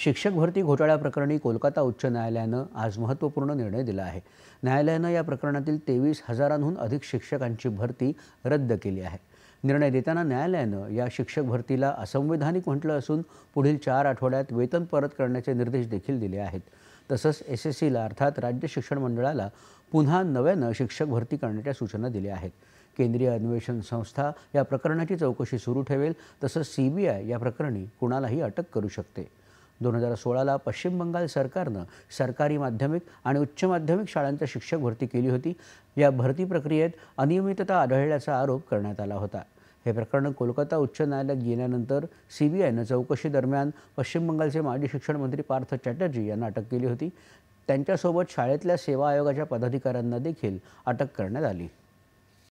शिक्षक भरती घोटाळ्या प्रकरणी कोलकाता उच्च न्यायालयानं आज महत्त्वपूर्ण निर्णय दिला आहे न्यायालयानं या प्रकरणातील तेवीस हजारांहून अधिक शिक्षकांची भरती रद्द केली आहे निर्णय देताना न्यायालयानं या शिक्षक भरतीला असंवैधानिक म्हटलं असून पुढील चार आठवड्यात वेतन परत करण्याचे निर्देश देखील दिले आहेत तसंच एस एस सीला अर्थात राज्य शिक्षण मंडळाला पुन्हा नव्यानं शिक्षक भरती करण्याच्या सूचना दिल्या आहेत केंद्रीय अन्वेषण संस्था या प्रकरणाची चौकशी सुरू ठेवेल तसंच सी बी आय या प्रकरणी कुणालाही अटक करू शकते दोन हजार सोळाला पश्चिम बंगाल सरकारनं सरकारी माध्यमिक आणि उच्च माध्यमिक शाळांच्या शिक्षक भरती केली होती या भरती प्रक्रियेत अनियमितता आढळल्याचा आरोप करण्यात आला होता हे प्रकरण कोलकाता उच्च न्यायालयात गेल्यानंतर सी बी आयनं चौकशी दरम्यान पश्चिम बंगालचे माजी शिक्षण मंत्री पार्थ चॅटर्जी यांना अटक केली होती त्यांच्यासोबत शाळेतल्या सेवा आयोगाच्या पदाधिकाऱ्यांना देखील अटक करण्यात आली